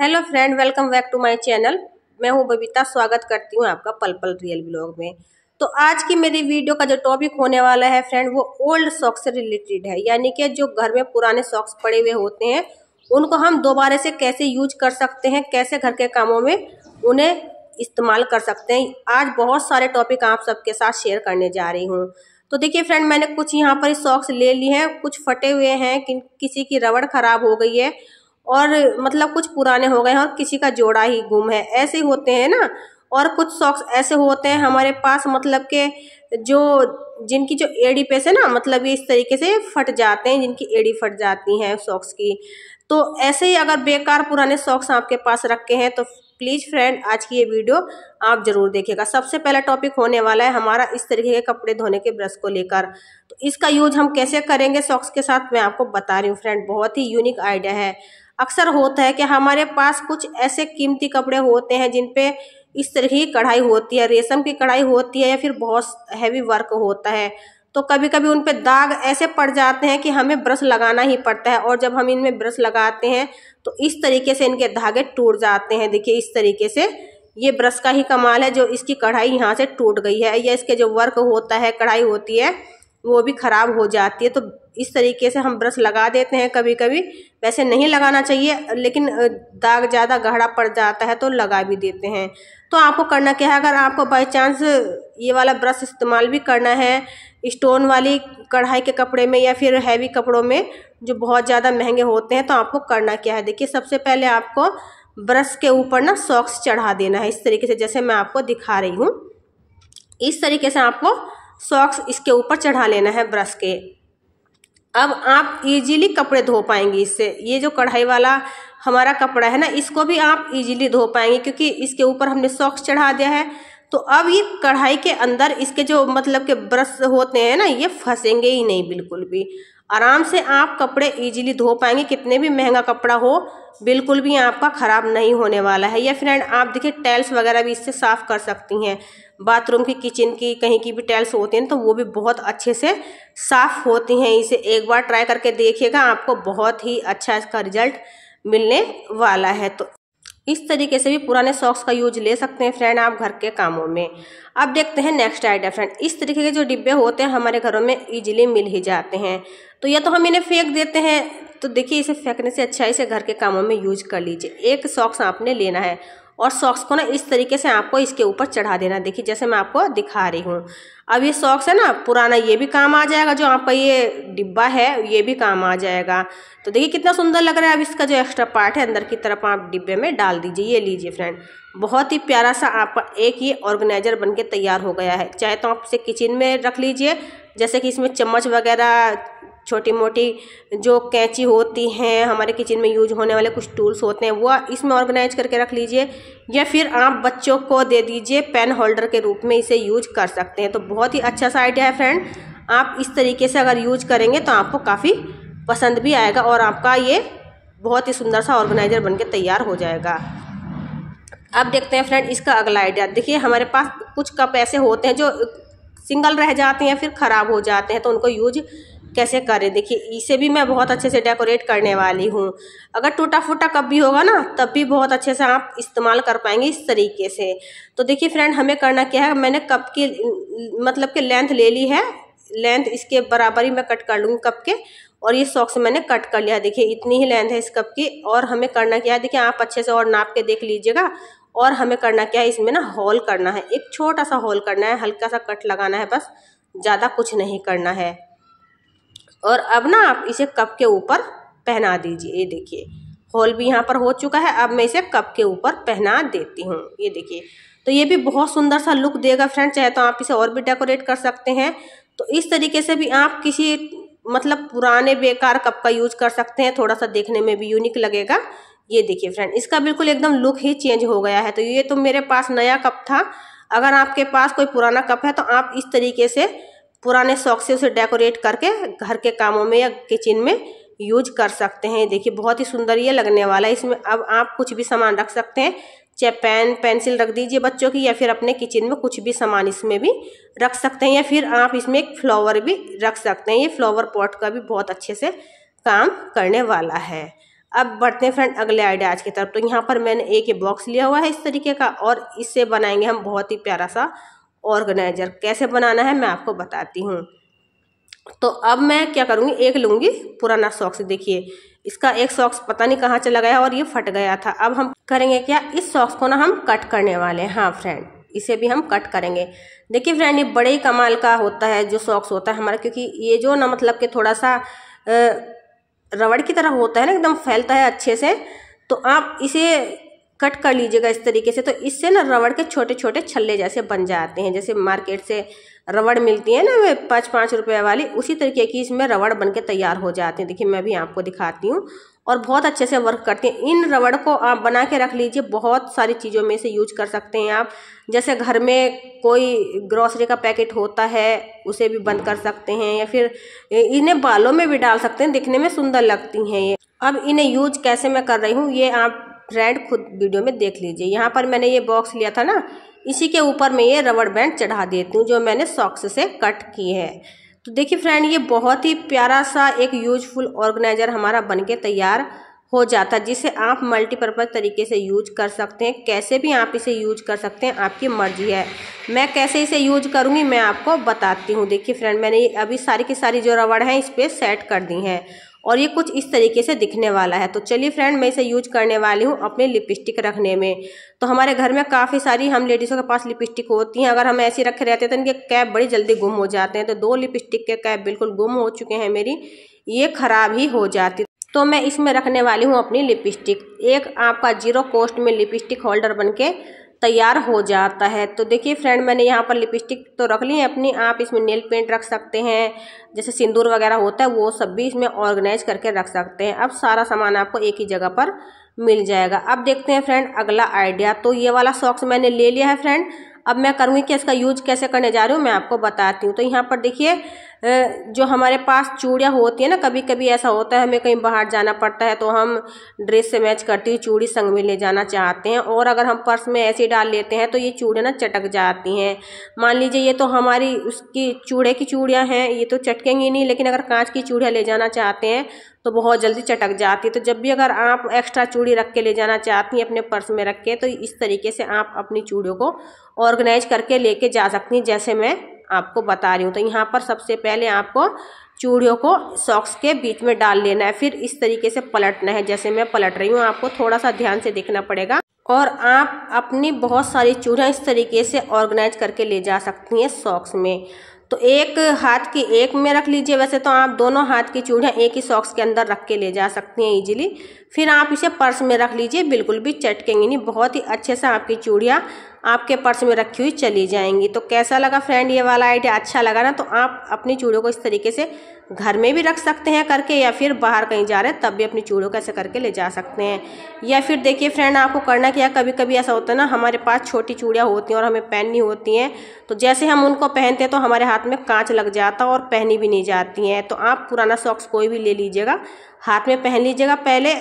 hello friend welcome back to my channel मैं हूं बबीता स्वागत करती हूं आपका पल पल रियल ब्लॉग में तो आज की मेरी वीडियो का जो टॉपिक होने वाला है फ्रेंड वो ओल्ड सॉक्स से रिलेटेड है यानी कि जो घर में पुराने सॉक्स पड़े हुए होते हैं उनको हम दोबारा से कैसे यूज कर सकते हैं कैसे घर के कामों में उन्हें इस्तेमाल कर सकते हैं आज बहुत सारे टॉपिक आप सबके साथ शेयर करने जा रही हूँ तो देखिए फ्रेंड मैंने कुछ यहाँ पर सॉक्स ले लिए हैं कुछ फटे हुए हैं कि किसी की रबड़ ख़राब हो गई है और मतलब कुछ पुराने हो गए हैं और किसी का जोड़ा ही गुम है ऐसे होते हैं ना और कुछ सॉक्स ऐसे होते हैं हमारे पास मतलब के जो जिनकी जो एड़ी पैसे ना मतलब ये इस तरीके से फट जाते हैं जिनकी एड़ी फट जाती हैं सॉक्स की तो ऐसे ही अगर बेकार पुराने सॉक्स आपके पास रखे हैं तो प्लीज़ फ्रेंड आज की ये वीडियो आप ज़रूर देखिएगा सबसे पहला टॉपिक होने वाला है हमारा इस तरीके के कपड़े धोने के ब्रश को लेकर तो इसका यूज हम कैसे करेंगे सॉक्स के साथ मैं आपको बता रही हूँ फ्रेंड बहुत ही यूनिक आइडिया है अक्सर होता है कि हमारे पास कुछ ऐसे कीमती कपड़े होते हैं जिन पे इस तरह की कढ़ाई होती है रेशम की कढ़ाई होती है या फिर बहुत हैवी वर्क होता है तो कभी कभी उन पर दाग ऐसे पड़ जाते हैं कि हमें ब्रश लगाना ही पड़ता है और जब हम इनमें ब्रश लगाते हैं तो इस तरीके से इनके धागे टूट जाते हैं देखिए इस तरीके से ये ब्रश का ही कमाल है जो इसकी कढ़ाई यहाँ से टूट गई है या इसके जो वर्क होता है कढ़ाई होती है वो भी ख़राब हो जाती है तो इस तरीके से हम ब्रश लगा देते हैं कभी कभी वैसे नहीं लगाना चाहिए लेकिन दाग ज़्यादा गहरा पड़ जाता है तो लगा भी देते हैं तो आपको करना क्या है अगर आपको बाई चांस ये वाला ब्रश इस्तेमाल भी करना है स्टोन वाली कढ़ाई के कपड़े में या फिर हैवी कपड़ों में जो बहुत ज़्यादा महंगे होते हैं तो आपको करना क्या है देखिए सबसे पहले आपको ब्रश के ऊपर ना सॉक्स चढ़ा देना है इस तरीके से जैसे मैं आपको दिखा रही हूँ इस तरीके से आपको सॉक्स इसके ऊपर चढ़ा लेना है ब्रश के अब आप इजीली कपड़े धो पाएंगी इससे ये जो कढ़ाई वाला हमारा कपड़ा है ना इसको भी आप इजीली धो पाएंगे क्योंकि इसके ऊपर हमने सॉक्स चढ़ा दिया है तो अब ये कढ़ाई के अंदर इसके जो मतलब के ब्रश होते हैं ना ये फंसेंगे ही नहीं बिल्कुल भी आराम से आप कपड़े इजीली धो पाएंगे कितने भी महंगा कपड़ा हो बिल्कुल भी आपका ख़राब नहीं होने वाला है या फ्रेंड आप देखिए टैल्स वगैरह भी इससे साफ़ कर सकती हैं बाथरूम की किचन की कहीं की भी टैल्स होती हैं तो वो भी बहुत अच्छे से साफ़ होती हैं इसे एक बार ट्राई करके देखिएगा आपको बहुत ही अच्छा इसका रिजल्ट मिलने वाला है तो इस तरीके से भी पुराने सॉक्स का यूज ले सकते हैं फ्रेंड आप घर के कामों में अब देखते हैं नेक्स्ट आइडिया फ्रेंड इस तरीके के जो डिब्बे होते हैं हमारे घरों में इजीली मिल ही जाते हैं तो या तो हम इन्हें फेंक देते हैं तो देखिए इसे फेंकने से अच्छा इसे घर के कामों में यूज कर लीजिए एक सॉक्स आपने लेना है और सॉक्स को ना इस तरीके से आपको इसके ऊपर चढ़ा देना देखिए जैसे मैं आपको दिखा रही हूँ अब ये सॉक्स है ना पुराना ये भी काम आ जाएगा जो आपका ये डिब्बा है ये भी काम आ जाएगा तो देखिए कितना सुंदर लग रहा है अब इसका जो एक्स्ट्रा पार्ट है अंदर की तरफ आप डिब्बे में डाल दीजिए ये लीजिए फ्रेंड बहुत ही प्यारा सा आपका एक ये ऑर्गेनाइजर के तैयार हो गया है चाहे तो आप इसे किचन में रख लीजिए जैसे कि इसमें चम्मच वगैरह छोटी मोटी जो कैंची होती हैं हमारे किचन में यूज होने वाले कुछ टूल्स होते हैं वह इसमें ऑर्गेनाइज करके रख लीजिए या फिर आप बच्चों को दे दीजिए पेन होल्डर के रूप में इसे यूज कर सकते हैं तो बहुत ही अच्छा सा आइडिया है फ्रेंड आप इस तरीके से अगर यूज करेंगे तो आपको काफ़ी पसंद भी आएगा और आपका ये बहुत ही सुंदर सा ऑर्गेनाइजर बनके तैयार हो जाएगा अब देखते हैं फ्रेंड इसका अगला आइडिया देखिए हमारे पास कुछ कप ऐसे होते हैं जो सिंगल रह जाते हैं फिर ख़राब हो जाते हैं तो उनको यूज कैसे करें देखिए इसे भी मैं बहुत अच्छे से डेकोरेट करने वाली हूँ अगर टूटा फूटा कप भी होगा ना तब भी बहुत अच्छे से आप इस्तेमाल कर पाएंगे इस तरीके से तो देखिए फ्रेंड हमें करना क्या है मैंने कप की मतलब कि लेंथ ले ली है लेंथ इसके बराबर ही मैं कट कर लूँगी कप के और ये सॉक्स मैंने कट कर लिया देखिए इतनी ही लेंथ है इस कप की और हमें करना क्या है देखिए आप अच्छे से और नाप के देख लीजिएगा और हमें करना क्या है इसमें ना हॉल करना है एक छोटा सा हॉल करना है हल्का सा कट लगाना है बस ज़्यादा कुछ नहीं करना है और अब ना आप इसे कप के ऊपर पहना दीजिए ये देखिए होल भी यहाँ पर हो चुका है अब मैं इसे कप के ऊपर पहना देती हूँ ये देखिए तो ये भी बहुत सुंदर सा लुक देगा फ्रेंड चाहे तो आप इसे और भी डेकोरेट कर सकते हैं तो इस तरीके से भी आप किसी मतलब पुराने बेकार कप का यूज कर सकते हैं थोड़ा सा देखने में भी यूनिक लगेगा ये देखिए फ्रेंड इसका बिल्कुल एकदम लुक ही चेंज हो गया है तो ये तो मेरे पास नया कप था अगर आपके पास कोई पुराना कप है तो आप इस तरीके से पुराने शौक से उसे डेकोरेट करके घर के कामों में या किचन में यूज कर सकते हैं देखिए बहुत ही सुंदर ये लगने वाला है इसमें अब आप कुछ भी सामान रख सकते हैं चाहे पेन पेंसिल रख दीजिए बच्चों की या फिर अपने किचन में कुछ भी सामान इसमें भी रख सकते हैं या फिर आप इसमें एक फ्लावर भी रख सकते हैं ये फ्लावर पॉट का भी बहुत अच्छे से काम करने वाला है अब बढ़ते हैं फ्रेंड अगले आइडिया आज की तरफ तो यहाँ पर मैंने एक बॉक्स लिया हुआ है इस तरीके का और इससे बनाएंगे हम बहुत ही प्यारा सा ऑर्गेनाइजर कैसे बनाना है मैं आपको बताती हूँ तो अब मैं क्या करूँगी एक लूँगी पुराना सॉक्स देखिए इसका एक सॉक्स पता नहीं कहाँ चला गया और ये फट गया था अब हम करेंगे क्या इस सॉक्स को ना हम कट करने वाले हैं हाँ फ्रेंड इसे भी हम कट करेंगे देखिए फ्रेंड ये बड़े ही कमाल का होता है जो सॉक्स होता है हमारा क्योंकि ये जो ना मतलब कि थोड़ा सा रबड़ की तरह होता है ना एकदम फैलता है अच्छे से तो आप इसे कट कर लीजिएगा इस तरीके से तो इससे ना रबड़ के छोटे छोटे छल्ले जैसे बन जाते हैं जैसे मार्केट से रबड़ मिलती है ना पाँच पाँच रुपये वाली उसी तरीके की इसमें रबड़ बन के तैयार हो जाते हैं देखिए मैं भी आपको दिखाती हूँ और बहुत अच्छे से वर्क करते हैं इन रबड़ को आप बना के रख लीजिए बहुत सारी चीज़ों में इसे यूज कर सकते हैं आप जैसे घर में कोई ग्रॉसरी का पैकेट होता है उसे भी बंद कर सकते हैं या फिर इन्हें बालों में भी डाल सकते हैं दिखने में सुंदर लगती हैं ये अब इन्हें यूज कैसे मैं कर रही हूँ ये आप फ्रेंड खुद वीडियो में देख लीजिए यहाँ पर मैंने ये बॉक्स लिया था ना इसी के ऊपर मैं ये रबड़ बैंड चढ़ा देती हूँ जो मैंने सॉक्स से कट की है तो देखिए फ्रेंड ये बहुत ही प्यारा सा एक यूजफुल ऑर्गेनाइज़र हमारा बन के तैयार हो जाता है जिसे आप मल्टीपर्पज़ तरीके से यूज कर सकते हैं कैसे भी आप इसे यूज कर सकते हैं आपकी मर्जी है मैं कैसे इसे यूज करूँगी मैं आपको बताती हूँ देखिए फ्रेंड मैंने अभी सारी की सारी जो रबड़ हैं इस पर सेट कर दी हैं और ये कुछ इस तरीके से दिखने वाला है तो चलिए फ्रेंड मैं इसे यूज करने वाली हूँ अपने लिपस्टिक रखने में तो हमारे घर में काफ़ी सारी हम लेडीज़ों के पास लिपस्टिक होती हैं अगर हम ऐसी रखे रहते हैं तो इनके कैप बड़ी जल्दी गुम हो जाते हैं तो दो लिपस्टिक के कैप बिल्कुल गुम हो चुके हैं मेरी ये ख़राब ही हो जाती तो मैं इसमें रखने वाली हूँ अपनी लिपस्टिक एक आपका जीरो कॉस्ट में लिपस्टिक होल्डर बन तैयार हो जाता है तो देखिए फ्रेंड मैंने यहाँ पर लिपस्टिक तो रख ली है अपनी आप इसमें नेल पेंट रख सकते हैं जैसे सिंदूर वगैरह होता है वो सब भी इसमें ऑर्गेनाइज करके रख सकते हैं अब सारा सामान आपको एक ही जगह पर मिल जाएगा अब देखते हैं फ्रेंड अगला आइडिया तो ये वाला सॉक्स मैंने ले लिया है फ्रेंड अब मैं करूँगी कि इसका यूज कैसे करने जा रही हूँ मैं आपको बताती हूँ तो यहाँ पर देखिए जो हमारे पास चूड़ियाँ होती है ना कभी कभी ऐसा होता है हमें कहीं बाहर जाना पड़ता है तो हम ड्रेस से मैच करती हुई चूड़ी संग में ले जाना चाहते हैं और अगर हम पर्स में ऐसे डाल लेते हैं तो ये चूड़ियाँ ना चटक जाती हैं मान लीजिए ये तो हमारी उसकी चूड़े की चूड़ियाँ हैं ये तो चटकेंगी नहीं लेकिन अगर कांच की चूड़ियाँ ले जाना चाहते हैं तो बहुत जल्दी चटक जाती है तो जब भी अगर आप एक्स्ट्रा चूड़ी रख के ले जाना चाहती हैं अपने पर्स में रख के तो इस तरीके से आप अपनी चूड़ियों को ऑर्गेनाइज करके लेके जा सकती हैं जैसे मैं आपको बता रही हूँ तो यहाँ पर सबसे पहले आपको चूड़ियों को सॉक्स के बीच में डाल लेना है फिर इस तरीके से पलटना है जैसे मैं पलट रही हूँ आपको थोड़ा सा ध्यान से देखना पड़ेगा और आप अपनी बहुत सारी चूड़ियाँ इस तरीके से ऑर्गेनाइज करके ले जा सकती हैं सॉक्स में तो एक हाथ की एक में रख लीजिए वैसे तो आप दोनों हाथ की चूड़ियाँ एक ही सॉक्स के अंदर रख के ले जा सकती हैं इजीली फिर आप इसे पर्स में रख लीजिए बिल्कुल भी चटकेंगी नहीं बहुत ही अच्छे से आपकी चूड़ियाँ आपके पर्स में रखी हुई चली जाएंगी तो कैसा लगा फ्रेंड ये वाला आइडिया अच्छा लगा ना तो आप अपनी चूड़ों को इस तरीके से घर में भी रख सकते हैं करके या फिर बाहर कहीं जा रहे हैं तब भी अपनी चूड़ों को ऐसे करके ले जा सकते हैं या फिर देखिए फ्रेंड आपको करना क्या कभी कभी ऐसा होता है ना हमारे पास छोटी चूड़ियाँ होती हैं और हमें पहननी होती हैं तो जैसे हम उनको पहनते हैं तो हमारे हाथ में कांच लग जाता और पहनी भी नहीं जाती हैं तो आप पुराना सॉक्स कोई भी ले लीजिएगा हाथ में पहन लीजिएगा पहले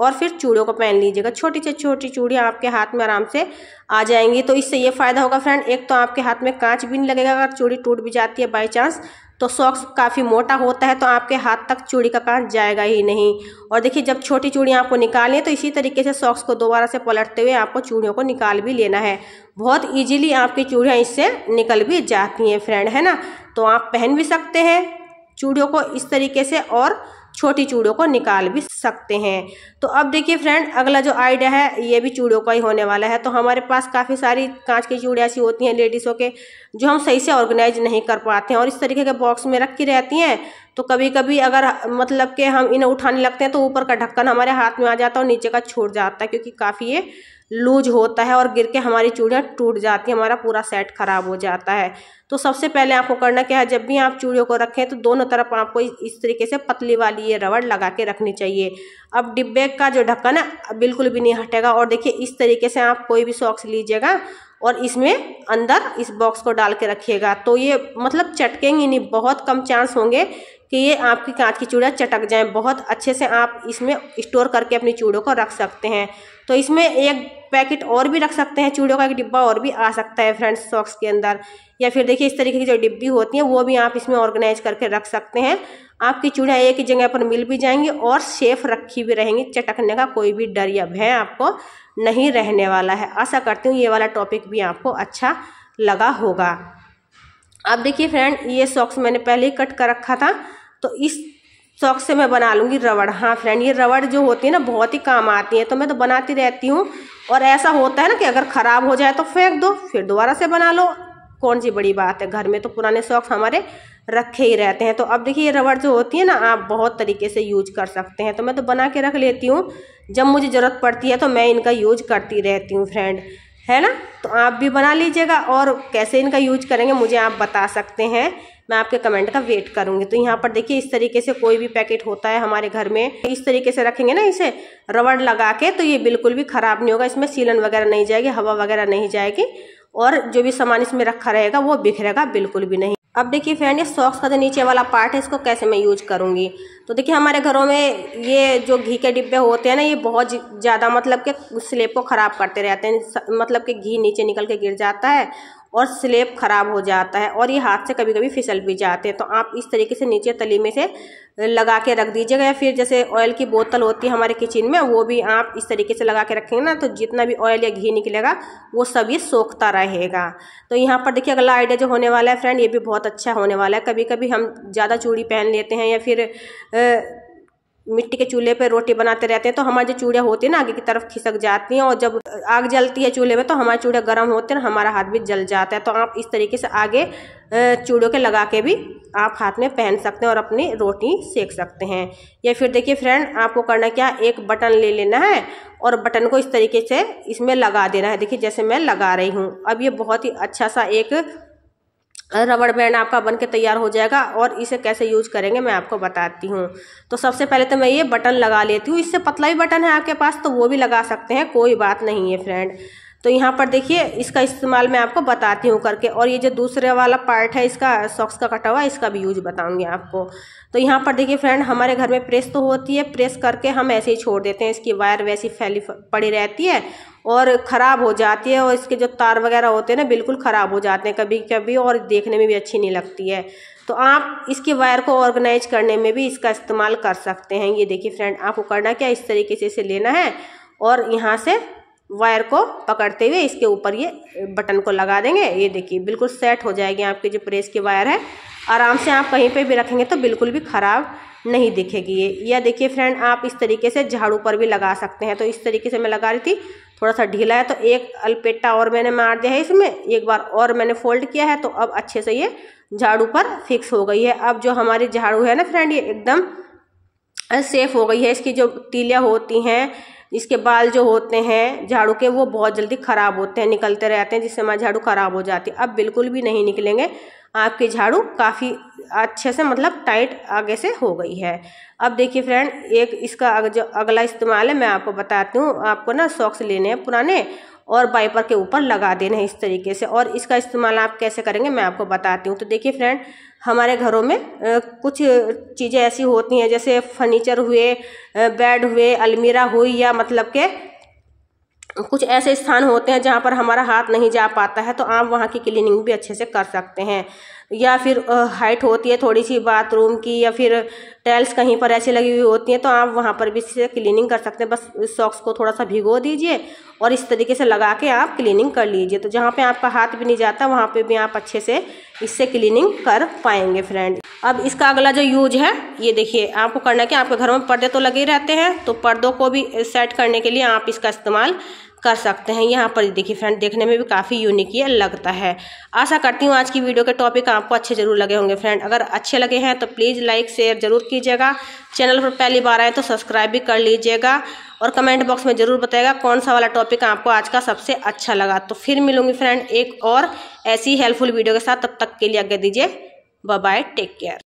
और फिर चूड़ियों को पहन लीजिएगा छोटी से छोटी चूड़ियाँ आपके हाथ में आराम से आ जाएंगी तो इससे ये फ़ायदा होगा फ्रेंड एक तो आपके हाथ में कांच भी नहीं लगेगा अगर चूड़ी टूट भी जाती है बाई चांस तो सॉक्स काफ़ी मोटा होता है तो आपके हाथ तक चूड़ी का कांच जाएगा ही नहीं और देखिए जब छोटी चूड़ियाँ आपको निकालें तो इसी तरीके से सॉक्स को दोबारा से पलटते हुए आपको चूड़ियों को निकाल भी लेना है बहुत ईजिली आपकी चूड़ियाँ इससे निकल भी जाती हैं फ्रेंड है ना तो आप पहन भी सकते हैं चूड़ियों को इस तरीके से और छोटी चूड़ियों को निकाल भी सकते हैं तो अब देखिए फ्रेंड अगला जो आइडिया है ये भी चूड़ियों का ही होने वाला है तो हमारे पास काफ़ी सारी कांच की चूड़ियाँ ऐसी होती हैं लेडीज़ों के जो हम सही से ऑर्गेनाइज नहीं कर पाते हैं और इस तरीके के बॉक्स में रखी रहती हैं तो कभी कभी अगर मतलब कि हम इन्हें उठाने लगते हैं तो ऊपर का ढक्कन हमारे हाथ में आ जाता है और नीचे का छूट जाता है क्योंकि काफ़ी ये लूज होता है और गिर के हमारी चूड़ियाँ टूट जाती हैं हमारा पूरा सेट ख़राब हो जाता है तो सबसे पहले आपको करना क्या है जब भी आप चूड़ियों को रखें तो दोनों तरफ आपको इस तरीके से पतली वाली ये रबड़ लगा के रखनी चाहिए अब डिब्बे का जो ढक्कन है बिल्कुल भी नहीं हटेगा और देखिए इस तरीके से आप कोई भी सॉक्स लीजिएगा और इसमें अंदर इस बॉक्स को डाल के रखिएगा तो ये मतलब चटकेंगे नहीं बहुत कम चांस होंगे कि ये आपकी कांच की चूड़ा चटक जाए बहुत अच्छे से आप इसमें स्टोर करके अपनी चूड़ों को रख सकते हैं तो इसमें एक पैकेट और भी रख सकते हैं चूड़ों का एक डिब्बा और भी आ सकता है फ्रेंड्स सॉक्स के अंदर या फिर देखिए इस तरीके की जो डिब्बी होती है वो भी आप इसमें ऑर्गेनाइज करके रख सकते हैं आपकी चूड़ियाँ एक ही जगह पर मिल भी जाएंगी और सेफ रखी भी रहेंगी चटकने का कोई भी डर या भय आपको नहीं रहने वाला है आशा करती हूँ ये वाला टॉपिक भी आपको अच्छा लगा होगा अब देखिए फ्रेंड ये सॉक्स मैंने पहले ही कट कर रखा था तो इस सॉक्स से मैं बना लूँगी रबड़ हाँ फ्रेंड ये रबड़ जो होती है ना बहुत ही काम आती है तो मैं तो बनाती रहती हूँ और ऐसा होता है ना कि अगर ख़राब हो जाए तो फेंक दो फिर दोबारा से बना लो कौन सी बड़ी बात है घर में तो पुराने सॉक्स हमारे रखे ही रहते हैं तो अब देखिए ये रबड़ जो होती है ना आप बहुत तरीके से यूज कर सकते हैं तो मैं तो बना के रख लेती हूँ जब मुझे ज़रूरत पड़ती है तो मैं इनका यूज करती रहती हूँ फ्रेंड है ना तो आप भी बना लीजिएगा और कैसे इनका यूज करेंगे मुझे आप बता सकते हैं मैं आपके कमेंट का वेट करूंगी तो यहाँ पर देखिए इस तरीके से कोई भी पैकेट होता है हमारे घर में इस तरीके से रखेंगे ना इसे रबड़ लगा के तो ये बिल्कुल भी ख़राब नहीं होगा इसमें सीलन वगैरह नहीं जाएगी हवा वगैरह नहीं जाएगी और जो भी सामान इसमें रखा रहेगा वो बिखरेगा बिल्कुल भी नहीं अब देखिए फ्रेंड ये सॉक्स का जो नीचे वाला पार्ट है इसको कैसे मैं यूज करूंगी तो देखिए हमारे घरों में ये जो घी के डिब्बे होते हैं ना ये बहुत ज़्यादा मतलब के स्लेब को ख़राब करते रहते हैं मतलब कि घी नीचे निकल के गिर जाता है और स्लेब ख़राब हो जाता है और ये हाथ से कभी कभी फिसल भी जाते हैं तो आप इस तरीके से नीचे तली में से लगा के रख दीजिएगा या फिर जैसे ऑयल की बोतल होती है हमारे किचन में वो भी आप इस तरीके से लगा के रखेंगे ना तो जितना भी ऑयल या घी निकलेगा वो सब ये सोखता रहेगा तो यहाँ पर देखिए अगला आइडिया जो होने वाला है फ्रेंड ये भी बहुत अच्छा होने वाला है कभी कभी हम ज़्यादा चूड़ी पहन लेते हैं या फिर मिट्टी के चूल्हे पर रोटी बनाते रहते हैं तो हमारे जो चूड़ियाँ होती है ना आगे की तरफ खिसक जाती हैं और जब आग जलती है चूल्हे में तो हमारे चूड़ियाँ गर्म होते हैं हमारा हाथ भी जल जाता है तो आप इस तरीके से आगे चूड़ियों के लगा के भी आप हाथ में पहन सकते हैं और अपनी रोटी सेक सकते हैं या फिर देखिए फ्रेंड आपको करना क्या एक बटन ले लेना है और बटन को इस तरीके से इसमें लगा देना है देखिए जैसे मैं लगा रही हूँ अब ये बहुत ही अच्छा सा एक रबड़ बैंड आपका बन के तैयार हो जाएगा और इसे कैसे यूज करेंगे मैं आपको बताती हूँ तो सबसे पहले तो मैं ये बटन लगा लेती हूँ इससे पतला ही बटन है आपके पास तो वो भी लगा सकते हैं कोई बात नहीं है फ्रेंड तो यहाँ पर देखिए इसका इस्तेमाल मैं आपको बताती हूँ करके और ये जो दूसरे वाला पार्ट है इसका सॉक्स का कटा हुआ इसका भी यूज बताऊँगी आपको तो यहाँ पर देखिए फ्रेंड हमारे घर में प्रेस तो होती है प्रेस करके हम ऐसे ही छोड़ देते हैं इसकी वायर वैसी फैली पड़ी रहती है और ख़राब हो जाती है और इसके जो तार वगैरह होते हैं ना बिल्कुल ख़राब हो जाते हैं कभी कभी और देखने में भी अच्छी नहीं लगती है तो आप इसकी वायर को ऑर्गेनाइज करने में भी इसका इस्तेमाल कर सकते हैं ये देखिए फ्रेंड आपको करना क्या इस तरीके से इसे लेना है और यहाँ से वायर को पकड़ते हुए इसके ऊपर ये बटन को लगा देंगे ये देखिए बिल्कुल सेट हो जाएगी आपकी जो प्रेस की वायर है आराम से आप कहीं पे भी रखेंगे तो बिल्कुल भी ख़राब नहीं दिखेगी ये या देखिए फ्रेंड आप इस तरीके से झाड़ू पर भी लगा सकते हैं तो इस तरीके से मैं लगा रही थी थोड़ा सा ढीला है तो एक अलपेटा और मैंने मार दिया है इसमें एक बार और मैंने फोल्ड किया है तो अब अच्छे से ये झाड़ू पर फिक्स हो गई है अब जो हमारी झाड़ू है ना फ्रेंड ये एकदम सेफ़ हो गई है इसकी जो तीलियाँ होती हैं इसके बाल जो होते हैं झाड़ू के वो बहुत जल्दी ख़राब होते हैं निकलते रहते हैं जिससे हमारे झाड़ू ख़राब हो जाती है अब बिल्कुल भी नहीं निकलेंगे आपकी झाड़ू काफ़ी अच्छे से मतलब टाइट आगे से हो गई है अब देखिए फ्रेंड एक इसका अग, जो अगला इस्तेमाल है मैं आपको बताती हूँ आपको ना सॉक्स लेने हैं पुराने और वाइपर के ऊपर लगा देने हैं इस तरीके से और इसका इस्तेमाल आप कैसे करेंगे मैं आपको बताती हूँ तो देखिए फ्रेंड हमारे घरों में कुछ चीज़ें ऐसी होती हैं जैसे फर्नीचर हुए बेड हुए अलमीरा हुई या मतलब के कुछ ऐसे स्थान होते हैं जहाँ पर हमारा हाथ नहीं जा पाता है तो आप वहाँ की क्लीनिंग भी अच्छे से कर सकते हैं या फिर हाइट होती है थोड़ी सी बाथरूम की या फिर टाइल्स कहीं पर ऐसी लगी हुई होती हैं तो आप वहाँ पर भी इससे क्लीनिंग कर सकते हैं बस सॉक्स को थोड़ा सा भिगो दीजिए और इस तरीके से लगा के आप क्लीनिंग कर लीजिए तो जहाँ पे आपका हाथ भी नहीं जाता वहाँ पे भी आप अच्छे से इससे क्लीनिंग कर पाएंगे फ्रेंड अब इसका अगला जो यूज है ये देखिए आपको करना क्या आपके घर में पर्दे तो लगे रहते हैं तो पर्दों को भी सेट करने के लिए आप इसका इस्तेमाल कर सकते हैं यहाँ पर देखिए फ्रेंड देखने में भी काफ़ी यूनिक ये लगता है आशा करती हूँ आज की वीडियो के टॉपिक आपको अच्छे ज़रूर लगे होंगे फ्रेंड अगर अच्छे लगे हैं तो प्लीज़ लाइक शेयर ज़रूर कीजिएगा चैनल पर पहली बार आए तो सब्सक्राइब भी कर लीजिएगा और कमेंट बॉक्स में ज़रूर बताएगा कौन सा वाला टॉपिक आपको आज का सबसे अच्छा लगा तो फिर मिलूंगी फ्रेंड एक और ऐसी हेल्पफुल वीडियो के साथ तब तक के लिए आगे दीजिए बाय टेक केयर